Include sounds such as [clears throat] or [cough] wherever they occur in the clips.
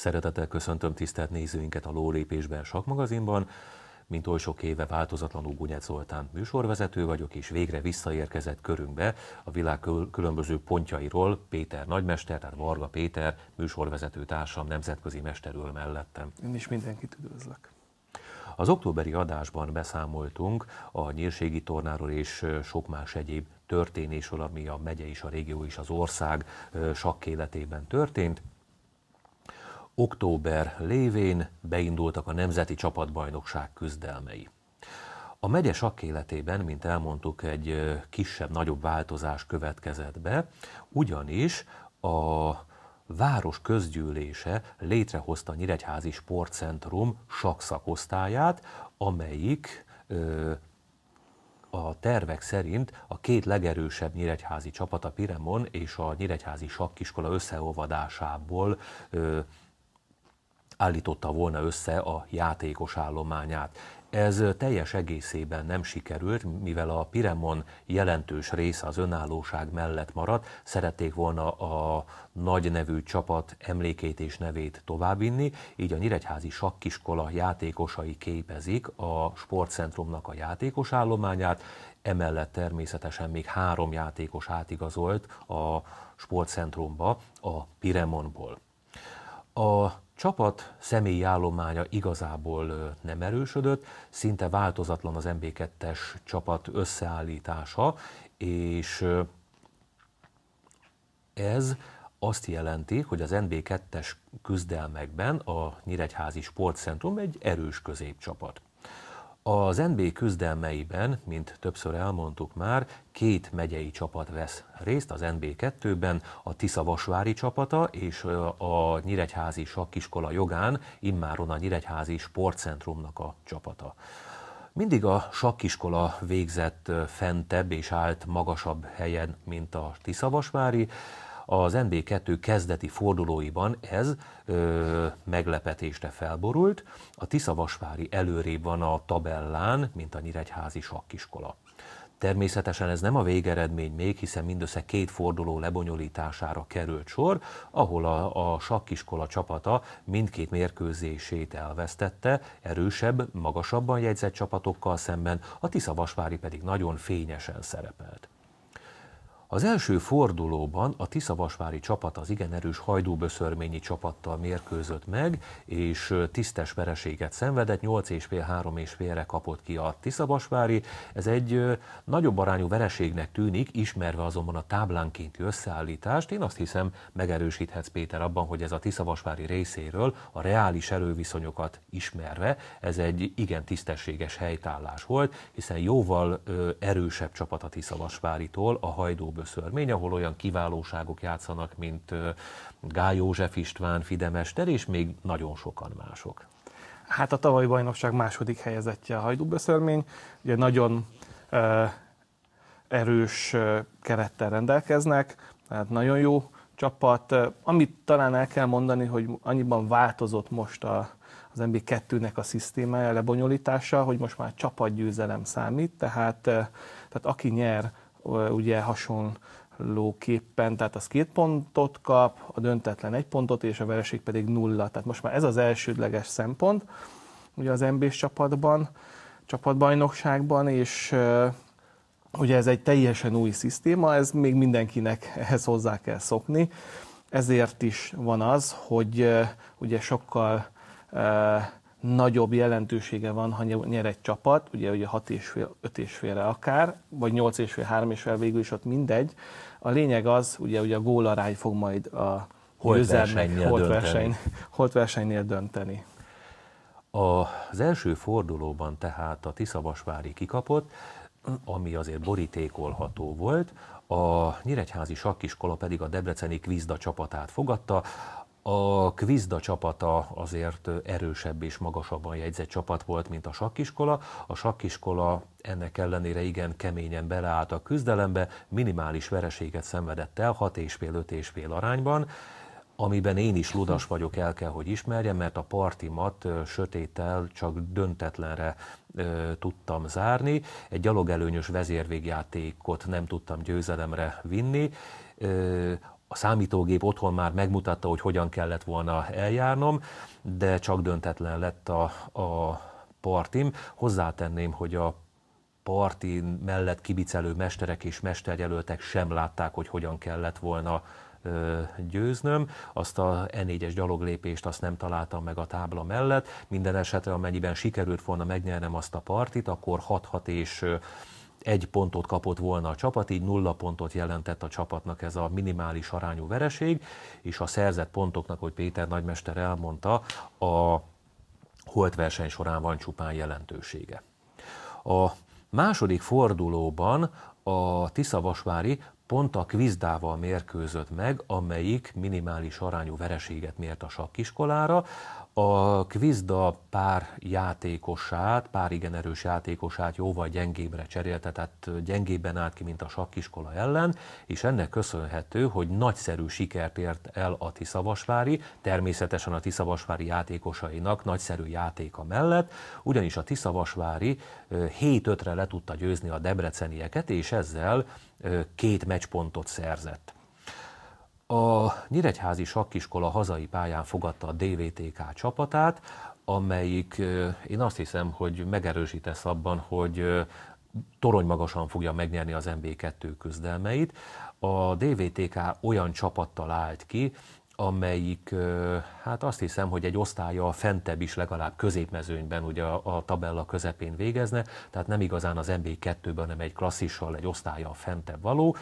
Szeretettel köszöntöm tisztelt nézőinket a Lólépésben Sakmagazinban. Mint oly sok éve változatlanul Gunyec Zoltán műsorvezető vagyok, és végre visszaérkezett körünkbe a világ különböző pontjairól Péter nagymester, tehát Varga Péter műsorvezető társam, nemzetközi mesterül mellettem. Én is mindenkit üdvözlök. Az októberi adásban beszámoltunk a nyírségi tornáról és sok más egyéb történésről, ami a megye és a régió és az ország sakkéletében történt október lévén beindultak a nemzeti csapatbajnokság küzdelmei. A megye sakkéletében, mint elmondtuk, egy kisebb-nagyobb változás következett be, ugyanis a város közgyűlése létrehozta a Nyíregyházi Sportcentrum sakszakosztályát, amelyik ö, a tervek szerint a két legerősebb nyíregyházi csapat, a Piremon és a nyíregyházi sakkiskola összeolvadásából ö, állította volna össze a játékos állományát. Ez teljes egészében nem sikerült, mivel a Piremon jelentős része az önállóság mellett maradt, szerették volna a nagy nevű csapat emlékét és nevét továbbvinni, így a Nyíregyházi Sakkiskola játékosai képezik a sportcentrumnak a játékos állományát, emellett természetesen még három játékos átigazolt a sportcentrumba a Piremonból. A csapat személyi állománya igazából nem erősödött, szinte változatlan az MB2-es csapat összeállítása, és ez azt jelenti, hogy az NB2-es küzdelmekben a Nyíregyházi Sportcentrum egy erős középcsapat. Az NB küzdelmeiben, mint többször elmondtuk már, két megyei csapat vesz részt az NB2-ben, a Tiszavasvári csapata és a Nyíregyházi Sakkiskola jogán, immáron a Nyíregyházi Sportcentrumnak a csapata. Mindig a sakkiskola végzett fentebb és állt magasabb helyen, mint a Tiszavasvári, az MB2 kezdeti fordulóiban ez ö, meglepetésre felborult. A Tiszavasvári előrébb van a tabellán, mint a Nyíregyházi sakkiskola. Természetesen ez nem a végeredmény még, hiszen mindössze két forduló lebonyolítására került sor, ahol a, a sakkiskola csapata mindkét mérkőzését elvesztette, erősebb, magasabban jegyzett csapatokkal szemben, a Tiszavasvári pedig nagyon fényesen szerepelt. Az első fordulóban a Tiszavasvári csapat az igen erős hajdúböszörményi csapattal mérkőzött meg, és tisztes vereséget szenvedett, 8 és fél, 3 és félre kapott ki a Tiszavasvári. Ez egy nagyobb arányú vereségnek tűnik, ismerve azonban a táblánkénti összeállítást. Én azt hiszem, megerősíthetsz Péter abban, hogy ez a Tiszavasvári részéről a reális erőviszonyokat ismerve, ez egy igen tisztességes helytállás volt, hiszen jóval erősebb csapat a Tiszavasváritól a hajdúböszörményi göszörmény, ahol olyan kiválóságok játszanak, mint Gály József István, Fidemester, és még nagyon sokan mások. Hát a tavalyi bajnokság második helyezettje a hajdúböszörmény, ugye nagyon uh, erős uh, kerettel rendelkeznek, tehát nagyon jó csapat. Uh, amit talán el kell mondani, hogy annyiban változott most a, az MB2-nek a szisztémája, lebonyolítása, hogy most már csapatgyőzelem számít, tehát, tehát aki nyer ugye hasonlóképpen, tehát az két pontot kap, a döntetlen egy pontot, és a vereség pedig nulla. Tehát most már ez az elsődleges szempont, ugye az MB-s csapatban, csapatbajnokságban, és ugye ez egy teljesen új szisztéma, ez még mindenkinek [laughs] ehhez hozzá kell szokni. Ezért is van az, hogy ugye sokkal nagyobb jelentősége van, ha nyer egy csapat, ugye ugye 6 és fél, 5 és félre akár, vagy 8 és fél, 3 és fél, végül is ott mindegy. A lényeg az, ugye, ugye a gólarány fog majd a holt, versenynél dönteni. Az első fordulóban tehát a Tiszavasvári kikapott, ami azért borítékolható volt, a Nyíregyházi sakkiskola pedig a Debreceni Kvizda csapatát fogadta, a Kvizda csapata azért erősebb és magasabban jegyzett csapat volt, mint a sakkiskola. A sakkiskola ennek ellenére igen keményen beleállt a küzdelembe, minimális vereséget szenvedett el 6 és fél 5 és fél arányban amiben én is ludas vagyok, el kell, hogy ismerjem, mert a partimat sötétel csak döntetlenre ö, tudtam zárni. Egy gyalogelőnyös vezérvégjátékot nem tudtam győzelemre vinni. Ö, a számítógép otthon már megmutatta, hogy hogyan kellett volna eljárnom, de csak döntetlen lett a, a partim. Hozzátenném, hogy a parti mellett kibicelő mesterek és mesterjelöltek sem látták, hogy hogyan kellett volna győznöm. Azt a n 4 es gyaloglépést azt nem találtam meg a tábla mellett. Minden esetre, amennyiben sikerült volna megnyernem azt a partit, akkor 6-6 és egy pontot kapott volna a csapat, így nulla pontot jelentett a csapatnak ez a minimális arányú vereség, és a szerzett pontoknak, hogy Péter nagymester elmondta, a holt verseny során van csupán jelentősége. A második fordulóban a Tiszavasvári pont a kvizdával mérkőzött meg, amelyik minimális arányú vereséget mért a sakkiskolára a Kvizda pár játékosát, pár igen erős játékosát jóval gyengébbre cserélte, tehát gyengébben állt ki, mint a sakkiskola ellen, és ennek köszönhető, hogy nagyszerű sikert ért el a Tiszavasvári, természetesen a Tiszavasvári játékosainak nagyszerű játéka mellett, ugyanis a Tiszavasvári 7-5-re le tudta győzni a debrecenieket, és ezzel két meccspontot szerzett. A Nyíregyházi Sakkiskola hazai pályán fogadta a DVTK csapatát, amelyik én azt hiszem, hogy megerősítesz abban, hogy torony magasan fogja megnyerni az MB2 küzdelmeit. A DVTK olyan csapattal állt ki, amelyik, hát azt hiszem, hogy egy osztálya a fentebb is legalább középmezőnyben ugye a, tabella közepén végezne, tehát nem igazán az MB2-ben, hanem egy klasszissal egy osztálya a fentebb való.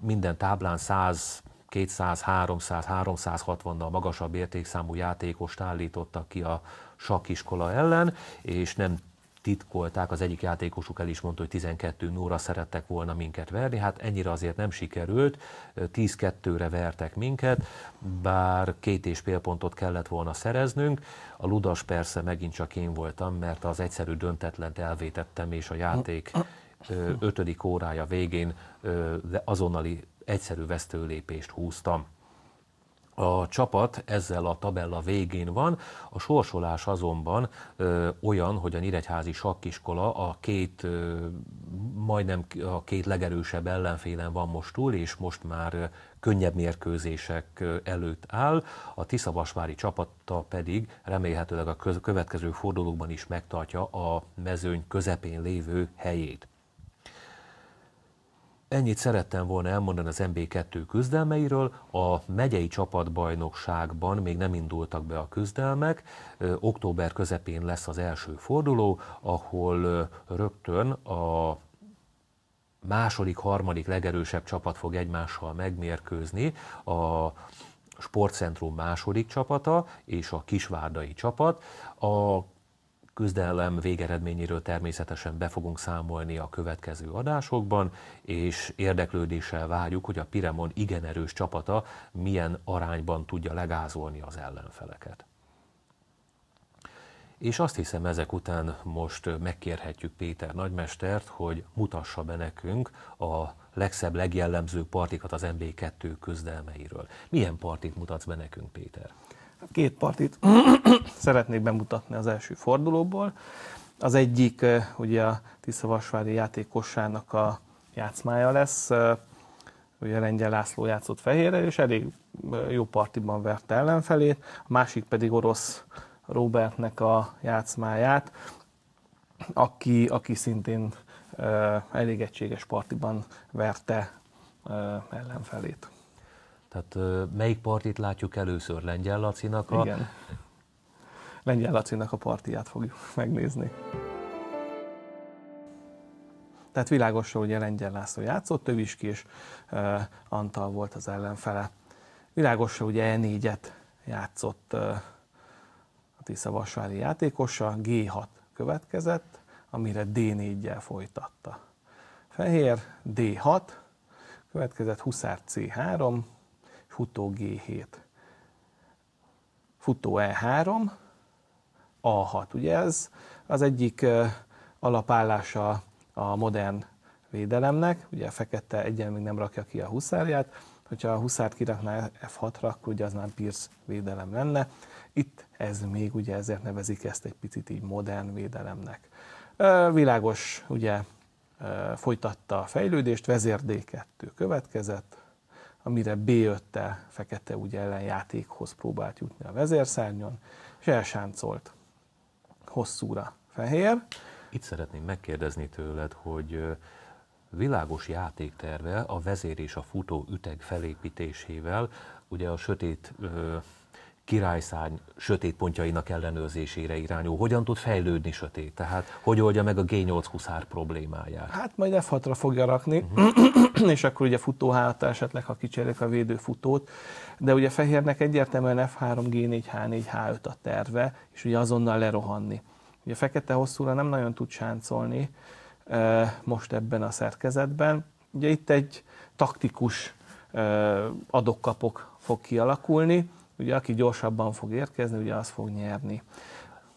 Minden táblán 100 200-300-360-nal magasabb értékszámú játékost állítottak ki a sakiskola ellen, és nem titkolták, az egyik játékosuk el is mondta, hogy 12 óra szerettek volna minket verni, hát ennyire azért nem sikerült, 10-2-re vertek minket, bár két és fél pontot kellett volna szereznünk, a ludas persze megint csak én voltam, mert az egyszerű döntetlent elvétettem, és a játék ötödik órája végén azonnali egyszerű vesztőlépést húztam. A csapat ezzel a tabella végén van, a sorsolás azonban ö, olyan, hogy a Nyíregyházi sakkiskola a két, ö, majdnem a két legerősebb ellenfélen van most túl, és most már ö, könnyebb mérkőzések előtt áll, a Tiszavasvári csapata pedig remélhetőleg a köz- következő fordulókban is megtartja a mezőny közepén lévő helyét. Ennyit szerettem volna elmondani az MB2 küzdelmeiről. A megyei csapatbajnokságban még nem indultak be a küzdelmek. Október közepén lesz az első forduló, ahol rögtön a második, harmadik legerősebb csapat fog egymással megmérkőzni. A sportcentrum második csapata és a kisvárdai csapat. A küzdelem végeredményéről természetesen be fogunk számolni a következő adásokban, és érdeklődéssel várjuk, hogy a Piremon igen erős csapata milyen arányban tudja legázolni az ellenfeleket. És azt hiszem ezek után most megkérhetjük Péter nagymestert, hogy mutassa be nekünk a legszebb, legjellemző partikat az MB2 küzdelmeiről. Milyen partit mutatsz be nekünk, Péter? Két partit [coughs] szeretnék bemutatni az első fordulóból. Az egyik eh, ugye a Tiszavasvári játékosának a játszmája lesz. Eh, ugye Lengyel László játszott fehérre, és elég eh, jó partiban verte ellenfelét. A másik pedig orosz Robertnek a játszmáját, aki, aki szintén elég egységes partiban verte ellenfelét. Tehát melyik partit látjuk először? Lengyel Lacinak a... Igen. Lengyel Lacinak a partiját fogjuk [laughs] megnézni. Tehát világosra ugye Lengyel László játszott, Töviski és uh, Antal volt az ellenfele. Világos, ugye e E4-et játszott uh, a Tiszavasvári játékosa, G6 következett, amire D4-jel folytatta. Fehér D6, következett Huszár C3, futó G7, futó E3, A6. Ugye ez az egyik alapállása a modern védelemnek, ugye a fekete egyen még nem rakja ki a huszárját, hogyha a huszárt kirakná F6-ra, akkor ugye az már Pierce védelem lenne. Itt ez még ugye ezért nevezik ezt egy picit így modern védelemnek. Világos ugye folytatta a fejlődést, vezér D2 következett, amire b 5 fekete úgy ellenjátékhoz próbált jutni a vezérszárnyon, és elsáncolt hosszúra fehér. Itt szeretném megkérdezni tőled, hogy világos játékterve a vezér és a futó üteg felépítésével, ugye a sötét ö- királyszárny sötét pontjainak ellenőrzésére irányul? Hogyan tud fejlődni sötét? Tehát hogy oldja meg a G8 huszár problémáját? Hát majd F6-ra fogja rakni, uh-huh. [clears throat] és akkor ugye futó esetleg, ha kicserélik a védőfutót, de ugye Fehérnek egyértelműen F3, G4, H4, H5 a terve, és ugye azonnal lerohanni. Ugye fekete hosszúra nem nagyon tud sáncolni most ebben a szerkezetben. Ugye itt egy taktikus adokkapok fog kialakulni, Ugye aki gyorsabban fog érkezni, ugye az fog nyerni.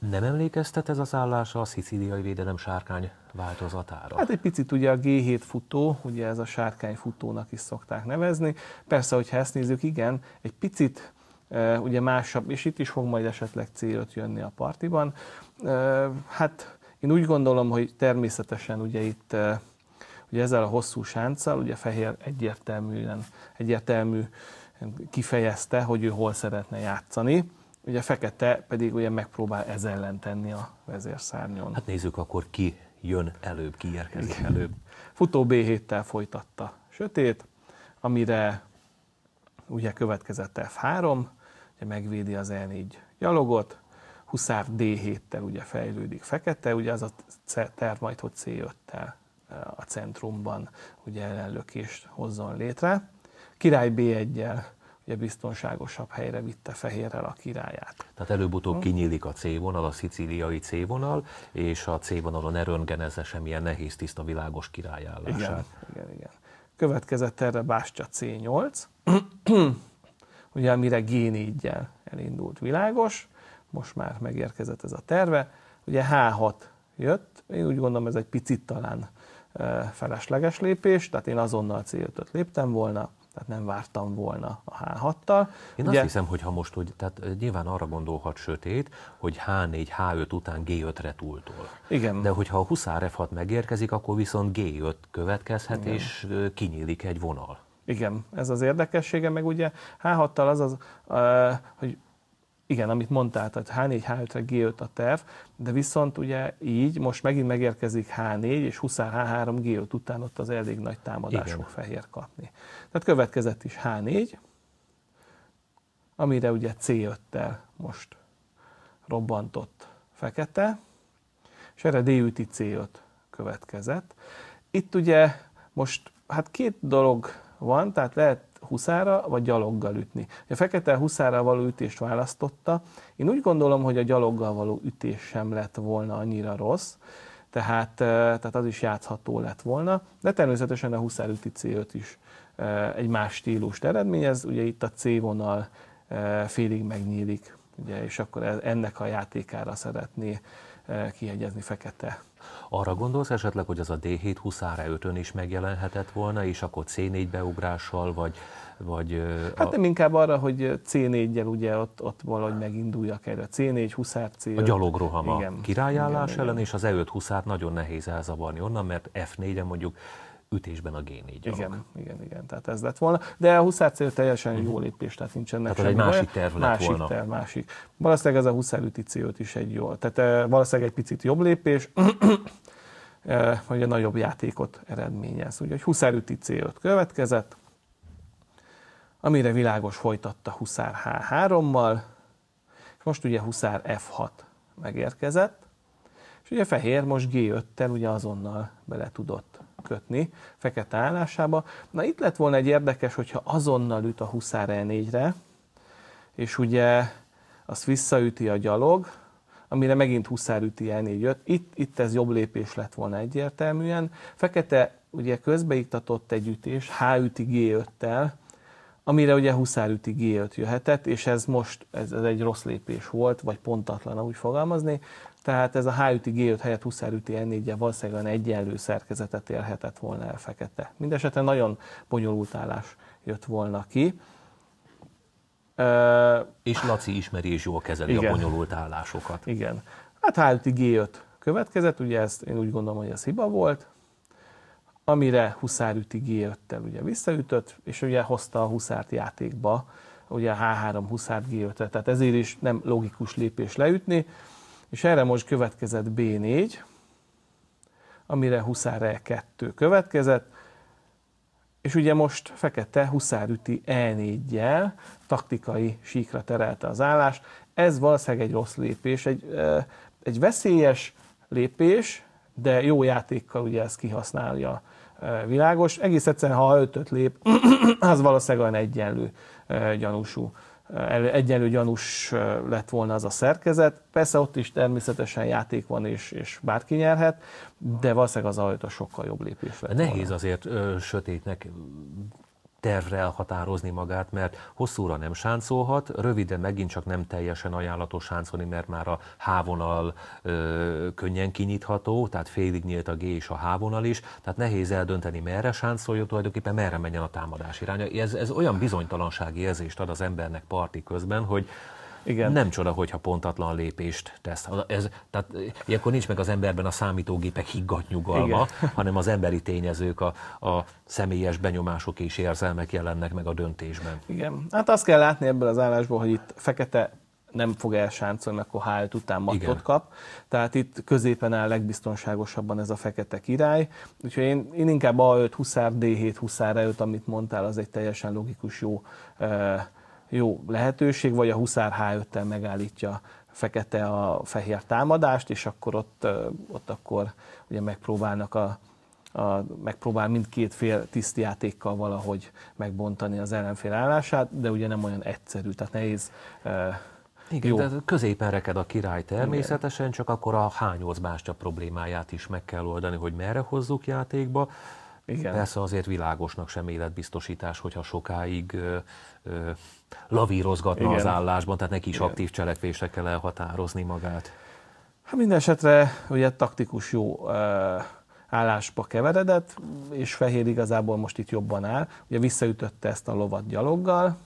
Nem emlékeztet ez az állása a szicíliai védelem sárkány változatára? Hát egy picit ugye a G7 futó, ugye ez a sárkány futónak is szokták nevezni. Persze, hogyha ezt nézzük, igen, egy picit e, ugye másabb, és itt is fog majd esetleg c jönni a partiban. E, hát én úgy gondolom, hogy természetesen ugye itt e, ugye ezzel a hosszú sánccal, ugye fehér egyértelműen, egyértelmű kifejezte, hogy ő hol szeretne játszani. Ugye Fekete pedig ugye megpróbál ez ellen tenni a vezérszárnyon. Hát nézzük akkor ki jön előbb, ki érkezik előbb. Futó b héttel folytatta Sötét, amire ugye következett F3, ugye megvédi az n 4 gyalogot, Huszár D7-tel ugye fejlődik Fekete, ugye az a terv majd, hogy C5-tel e, a centrumban ugye ellenlökést hozzon létre király B1-jel ugye biztonságosabb helyre vitte fehérrel a királyát. Tehát előbb-utóbb kinyílik a C-vonal, a szicíliai C-vonal, és a C-vonalon erőngenezze semmilyen nehéz, tiszta, világos királyállását. Igen, igen, igen. Következett erre Bástya C8, [clears throat] ugye amire g 4 elindult világos, most már megérkezett ez a terve, ugye H6 jött, én úgy gondolom ez egy picit talán eh, felesleges lépés, tehát én azonnal C5-öt léptem volna, tehát nem vártam volna a H6-tal. Én Ugye, azt hiszem, hogy ha most, hogy, tehát nyilván arra gondolhat sötét, hogy H4, H5 után G5-re túltól. Igen. De hogyha a Huszár F6 megérkezik, akkor viszont G5 következhet, Igen. és kinyílik egy vonal. Igen, ez az érdekessége, meg ugye H6-tal az az, hogy igen, amit mondtál, tehát H4, H5, G5 a terv, de viszont ugye így most megint megérkezik H4 és Huszár H3, G5 után ott az elég nagy támadás fog fehér kapni. Tehát következett is H4, amire ugye C5-tel most robbantott fekete, és erre D üti C5 következett. Itt ugye most hát két dolog van, tehát lehet huszára vagy gyaloggal ütni. A fekete huszára való ütést választotta. Én úgy gondolom, hogy a gyaloggal való ütés sem lett volna annyira rossz, tehát, eh, tehát az is játszható lett volna, de természetesen a üti c is eh, egy más stílust eredményez, ugye itt a C vonal eh, félig megnyílik, ugye, és akkor e, ennek a játékára szeretné kihegyezni fekete arra gondolsz esetleg, hogy az a D7 huszára 5 is megjelenhetett volna, és akkor C4 beugrással, vagy... vagy hát a... nem inkább arra, hogy C4-jel ugye ott, ott valahogy meginduljak erre. C4, huszár, C5. A gyalogroham a királyállás igen, ellen, igen. és az E5 huszárt nagyon nehéz elzavarni onnan, mert F4-en mondjuk ütésben a G4 gyalog. Igen, igen, igen, tehát ez lett volna. De a Huszár cél teljesen jó mhm. lépés, tehát nincsen Tehát egy másik terv lett másik volna. Terv, másik. Valószínűleg ez a Huszár üti c is egy jó. Tehát valószínűleg egy picit jobb lépés. Eh, hogy a nagyobb játékot eredményez. Úgyhogy Huszár üti C5 következett, amire világos folytatta Huszár H3-mal, és most ugye Huszár F6 megérkezett, és ugye fehér most G5-tel ugye azonnal bele tudott kötni fekete állásába. Na itt lett volna egy érdekes, hogyha azonnal üt a Huszár E4-re, és ugye azt visszaüti a gyalog, amire megint Huszár üti el 4 Itt, itt ez jobb lépés lett volna egyértelműen. Fekete ugye közbeiktatott egy ütés, H üti G5-tel, amire ugye Huszár üti G5 jöhetett, és ez most ez, ez egy rossz lépés volt, vagy pontatlan, úgy fogalmazni. Tehát ez a H üti G5 helyett Huszár üti e 4 valószínűleg valószínűleg egyenlő szerkezetet érhetett volna el fekete. Mindenesetre nagyon bonyolult állás jött volna ki és Laci ismeri és jól kezeli igen. a bonyolult állásokat. Igen. Hát h G5 következett, ugye ezt én úgy gondolom, hogy ez hiba volt, amire Huszár üti G5-tel ugye visszaütött, és ugye hozta a Huszárt játékba, ugye a H3 Huszárt g 5 tehát ezért is nem logikus lépés leütni, és erre most következett B4, amire Huszár E2 következett, és ugye most Fekete huszárüti E4-jel taktikai síkra terelte az állást. Ez valószínűleg egy rossz lépés, egy, egy veszélyes lépés, de jó játékkal ugye ezt kihasználja világos. Egész egyszerűen, ha ötöt lép, [clears throat] az valószínűleg olyan egyenlő gyanúsú egyenlő gyanús lett volna az a szerkezet. Persze ott is természetesen játék van, és, és bárki nyerhet, de valószínűleg az a sokkal jobb lépés lett Nehéz volna. azért ö, sötétnek tervre elhatározni magát, mert hosszúra nem sáncolhat, röviden megint csak nem teljesen ajánlatos sáncolni, mert már a hávonal ö, könnyen kinyitható, tehát félig nyílt a G és a hávonal is, tehát nehéz eldönteni, merre sáncoljon, tulajdonképpen merre menjen a támadás iránya. Ez, ez olyan bizonytalansági érzést ad az embernek parti közben, hogy igen. Nem csoda, hogyha pontatlan lépést tesz. Ez, tehát ilyenkor nincs meg az emberben a számítógépek nyugalma, Igen. [laughs] hanem az emberi tényezők, a, a személyes benyomások és érzelmek jelennek meg a döntésben. Igen. Hát azt kell látni ebből az állásból, hogy itt fekete nem fog elsáncolni, akkor hájt után matot Igen. kap. Tehát itt középen áll legbiztonságosabban ez a fekete király. Úgyhogy én, én inkább A5 20 D7 20 amit mondtál, az egy teljesen logikus jó uh, jó lehetőség, vagy a Huszár H5-tel megállítja fekete a fehér támadást, és akkor ott, ott akkor ugye megpróbálnak a, a, megpróbál mindkét fél tisztjátékkal valahogy megbontani az ellenfél állását, de ugye nem olyan egyszerű, tehát nehéz igen, Jó. tehát középen reked a király természetesen, Igen. csak akkor a hányoz bástya problémáját is meg kell oldani, hogy merre hozzuk játékba. Igen. Persze azért világosnak sem életbiztosítás, hogyha sokáig ö, ö, lavírozgatna Igen. az állásban, tehát neki is Igen. aktív cselekvésre kell elhatározni magát. Hát minden esetre ugye taktikus jó állásba keveredett, és Fehér igazából most itt jobban áll. Ugye visszaütötte ezt a lovat gyaloggal,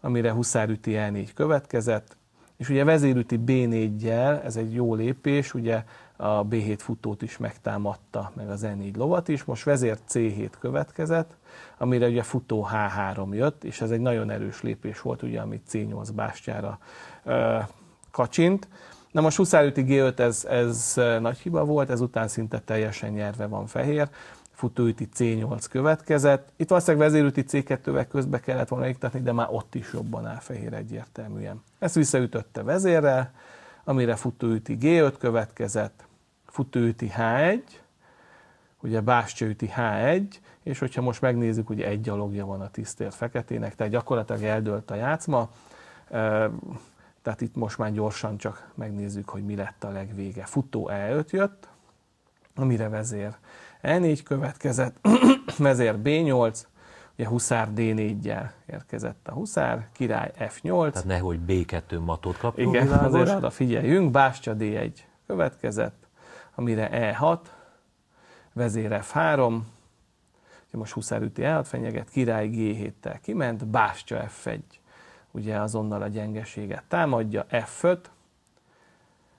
amire Huszár üti el 4 következett, és ugye vezérüti B4-jel, ez egy jó lépés, ugye a B7 futót is megtámadta, meg az N4 lovat is, most vezér C7 következett, amire ugye futó H3 jött, és ez egy nagyon erős lépés volt, ugye, amit C8 bástyára ö, kacsint. Na most huszárüti G5 ez, ez nagy hiba volt, ezután szinte teljesen nyerve van fehér, futóüti C8 következett. Itt valószínűleg vezérüti C2-vel közbe kellett volna iktatni, de már ott is jobban áll fehér egyértelműen. Ezt visszaütötte vezérrel, amire futóüti G5 következett, Futőti H1, ugye Bástyőti H1, és hogyha most megnézzük, hogy egy gyalogja van a tisztért feketének, tehát gyakorlatilag eldőlt a játszma. Tehát itt most már gyorsan csak megnézzük, hogy mi lett a legvége. Futó E5 jött, amire vezér E4 következett, [clears throat] vezér B8, ugye Huszár D4-jel érkezett a Huszár, király F8. Tehát nehogy B2 matot kapjon Igen, azért oda figyeljünk, Bástya D1 következett, amire E6, vezér F3, most huszár üti E6 fenyeget, király G7-tel kiment, bástya F1, ugye azonnal a gyengeséget támadja, F5,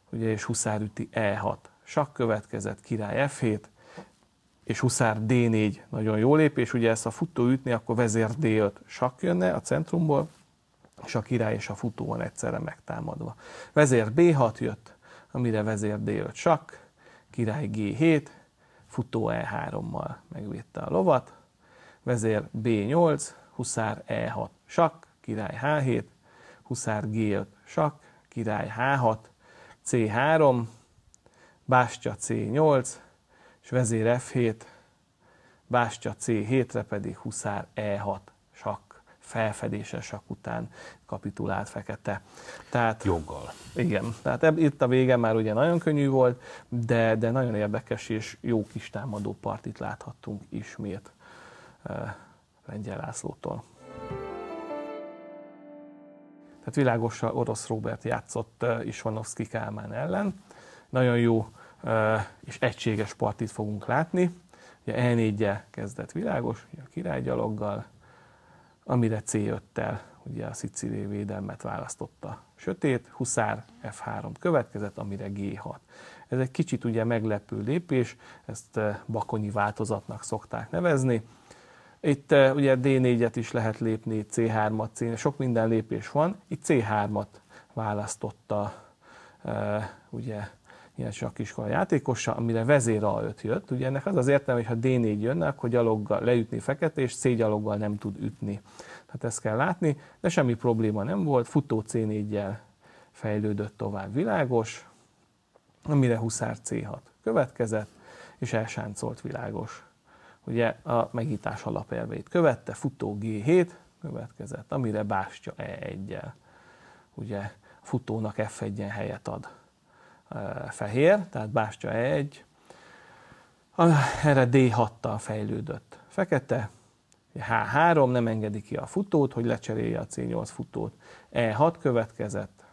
ugye és huszár üti E6, sak következett, király F7, és huszár D4, nagyon jó lépés, ugye ezt a futó ütni, akkor vezér D5, sak jönne a centrumból, és a király és a futó van egyszerre megtámadva. Vezér B6 jött, amire vezér D5 sak, király G7, futó E3-mal megvédte a lovat, vezér B8, huszár E6 sak, király H7, huszár G5 sak, király H6, C3, bástya C8, és vezér F7, bástya C7-re pedig huszár E6 felfedésesek után kapitulált fekete. Tehát, Joggal. Igen, tehát eb, itt a vége már ugye nagyon könnyű volt, de, de nagyon érdekes és jó kis támadó partit láthattunk ismét uh, Lengyel Lászlótól. Tehát világos orosz Robert játszott uh, Isvanovszki Kálmán ellen. Nagyon jó és egységes partit fogunk látni. Ugye e 4 kezdett világos, a királygyaloggal, amire C5-tel ugye a szicíliai védelmet választotta. Sötét, Huszár F3 következett, amire G6. Ez egy kicsit ugye meglepő lépés, ezt eh, bakonyi változatnak szokták nevezni. Itt eh, ugye D4-et is lehet lépni, C3-at, C, sok minden lépés van. Itt C3-at választotta eh, ugye ilyen kiskola játékosa, amire vezér a jött. Ugye ennek az az értelme, hogy ha D4 jönne, akkor gyaloggal leütni fekete, és C gyaloggal nem tud ütni. Tehát ezt kell látni, de semmi probléma nem volt, futó C4-jel fejlődött tovább világos, amire huszár C6 következett, és elsáncolt világos. Ugye a megítás alapelveit követte, futó G7 következett, amire bástya E1-jel. Ugye futónak F1-en helyet ad Eh, fehér, tehát bástya 1, erre D6-tal fejlődött. Fekete, H3 nem engedi ki a futót, hogy lecserélje a C8 futót. E6 következett,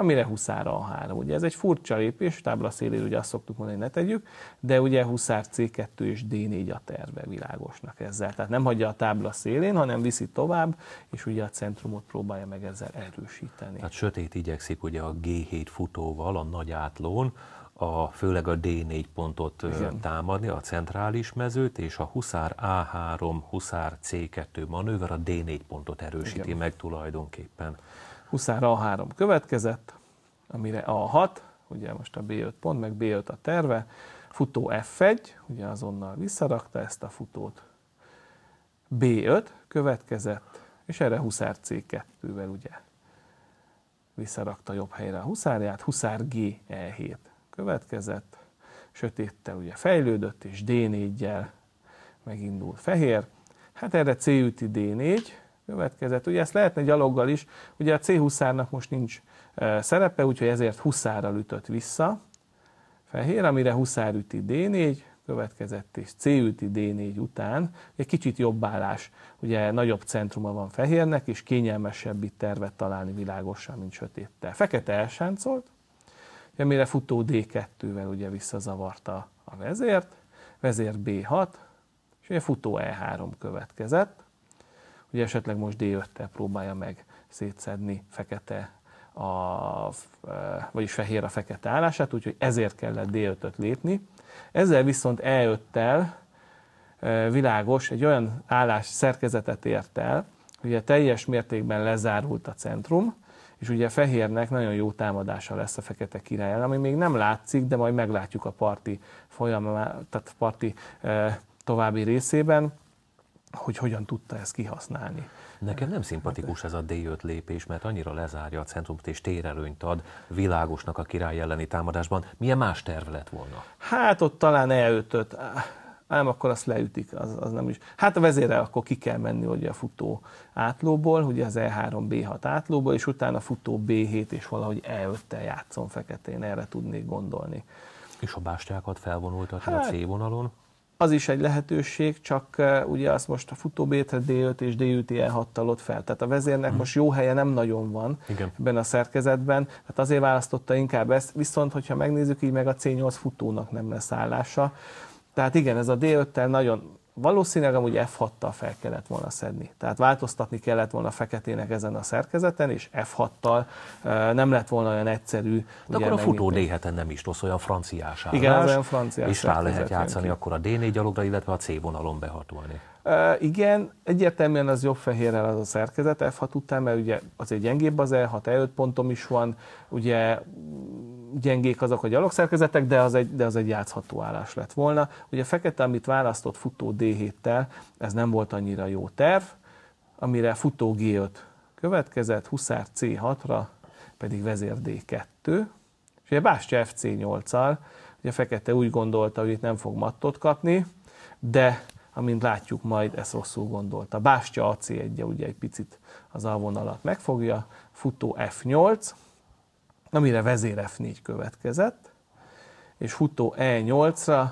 amire huszára a három. Ugye ez egy furcsa lépés, tábla szélén ugye azt szoktuk mondani, hogy ne tegyük, de ugye huszár C2 és D4 a terve világosnak ezzel. Tehát nem hagyja a tábla szélén, hanem viszi tovább, és ugye a centrumot próbálja meg ezzel erősíteni. Tehát sötét igyekszik ugye a G7 futóval a nagy átlón, a, főleg a D4 pontot Igen. támadni, a centrális mezőt, és a Huszár A3, Huszár C2 manőver a D4 pontot erősíti Igen. meg tulajdonképpen. Huszára A3 következett, amire A6, ugye most a B5 pont, meg B5 a terve, futó F1, ugye azonnal visszarakta ezt a futót, B5 következett, és erre Huszár C2-vel ugye visszarakta jobb helyre a huszárját, Huszár G 7 e következett, sötéttel ugye fejlődött, és D4-jel megindult fehér. Hát erre C üti D4, következett. Ugye ezt lehetne gyaloggal is, ugye a c 20 most nincs e, szerepe, úgyhogy ezért 20 ütött vissza. Fehér, amire 20 üti D4, következett és C üti D4 után, egy kicsit jobb állás, ugye nagyobb centruma van fehérnek, és kényelmesebb itt tervet találni világosan, mint sötéttel. Fekete elsáncolt, amire futó D2-vel ugye visszazavarta a vezért, vezér B6, és ugye futó E3 következett, hogy esetleg most délőtte próbálja meg szétszedni fekete a, e, vagyis fehér a fekete állását, úgyhogy ezért kellett D5-öt lépni. Ezzel viszont E5-tel e, világos, egy olyan állás szerkezetet ért el, a teljes mértékben lezárult a centrum, és ugye a fehérnek nagyon jó támadása lesz a fekete király ellen, ami még nem látszik, de majd meglátjuk a parti folyamá, tehát parti e, további részében hogy hogyan tudta ezt kihasználni. Nekem nem szimpatikus ez a D5 lépés, mert annyira lezárja a centrumot és térelőnyt ad világosnak a király elleni támadásban. Milyen más terv lett volna? Hát ott talán 5 e ám akkor azt leütik, az, az nem is. Hát a vezére akkor ki kell menni ugye a futó átlóból, ugye az E3-B6 átlóból, és utána futó B7 és valahogy E5-tel játszon feketén, erre tudnék gondolni. És a bástyákat felvonultatni hát, a C vonalon? az is egy lehetőség, csak ugye azt most a D5 és D5 és DUTE 6 talod fel. Tehát a vezérnek mhm. most jó helye nem nagyon van Igen. ebben a szerkezetben, tehát azért választotta inkább ezt, viszont hogyha megnézzük, így meg a C8 futónak nem lesz állása. Tehát igen, ez a D5-tel nagyon valószínűleg amúgy F6-tal fel kellett volna szedni. Tehát változtatni kellett volna feketének ezen a szerkezeten, és F6-tal nem lett volna olyan egyszerű. De akkor a futó d nem is rossz, olyan franciás állás, Igen, olyan franciás és rá lehet játszani ki. akkor a D4 gyalogra, illetve a C vonalon behatolni. Uh, igen, egyértelműen az jobb fehérrel az a szerkezet F6 után, mert ugye azért gyengébb az E6, E5 pontom is van, ugye gyengék azok a gyalogszerkezetek, de az egy, de az egy játszható állás lett volna. Ugye a fekete, amit választott futó D7-tel, ez nem volt annyira jó terv, amire futó G5 következett, Huszár C6-ra, pedig vezér D2, és ugye Bástya FC8-al, ugye a Fekete úgy gondolta, hogy itt nem fog mattot kapni, de amint látjuk majd, ezt rosszul gondolta. Bástya ac 1 ugye egy picit az alvonalat megfogja, futó F8, amire vezér F4 következett, és futó E8-ra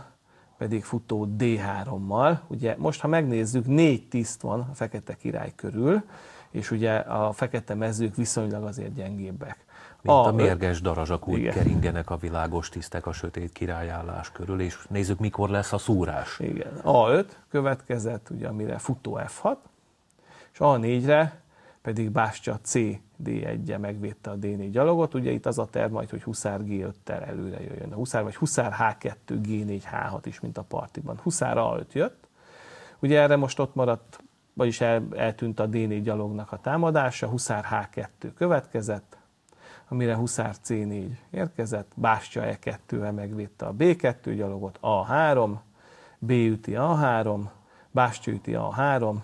pedig futó D3-mal. Ugye most, ha megnézzük, négy tiszt van a fekete király körül, és ugye a fekete mezők viszonylag azért gyengébbek. Mint a, a mérges darazsak úgy igen. keringenek a világos tisztek a sötét királyállás körül, és nézzük, mikor lesz a szúrás. Igen. A5 következett, ugye, amire futó F6, és A4-re pedig Bástya C d 1 megvédte a D4 gyalogot. Ugye itt az a terv majd, hogy Huszár G5-tel előre jöjjön. A Huszár vagy Huszár H2 G4 H6 is, mint a partiban. Huszár A5 jött. Ugye erre most ott maradt, vagyis el, eltűnt a D4 gyalognak a támadása, Huszár H2 következett, amire Huszár C4 érkezett, Bástya E2-vel megvédte a B2 gyalogot, A3, B üti A3, Bástya üti A3,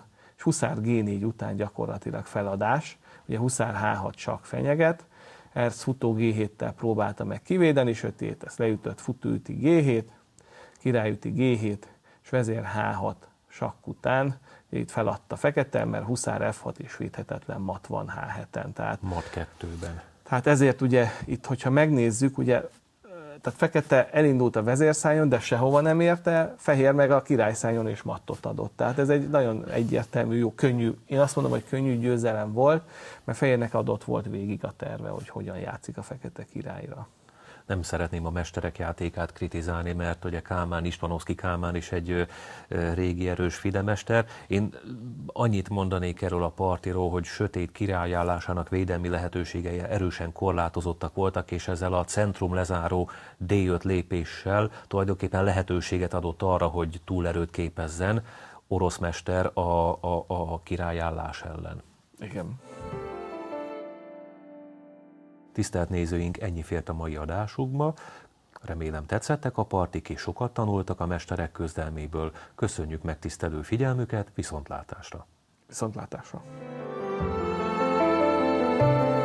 Huszár G4 után gyakorlatilag feladás, ugye Huszár H6 csak fenyeget, Erz futó G7-tel próbálta meg kivédeni, sötét, ezt leütött futőüti G7, királyüti G7, és vezér H6 sakk után, itt feladta fekete, mert Huszár F6 is védhetetlen mat van H7-en. Tehát, mat kettőben. Tehát ezért ugye itt, hogyha megnézzük, ugye tehát fekete elindult a vezérszájon, de sehova nem érte, fehér meg a királyszájon és mattot adott. Tehát ez egy nagyon egyértelmű, jó, könnyű, én azt mondom, hogy könnyű győzelem volt, mert fehérnek adott volt végig a terve, hogy hogyan játszik a fekete királyra nem szeretném a mesterek játékát kritizálni, mert ugye Kálmán, Istvanovszki Kálmán is egy régi erős fidemester. Én annyit mondanék erről a partiról, hogy sötét királyállásának védelmi lehetőségei erősen korlátozottak voltak, és ezzel a centrum lezáró D5 lépéssel tulajdonképpen lehetőséget adott arra, hogy túlerőt képezzen orosz mester a, a, a királyállás ellen. Igen. Tisztelt nézőink, ennyi fért a mai adásunkba. Remélem tetszettek a partik és sokat tanultak a mesterek közdelméből. Köszönjük megtisztelő figyelmüket, viszontlátásra! Viszontlátásra!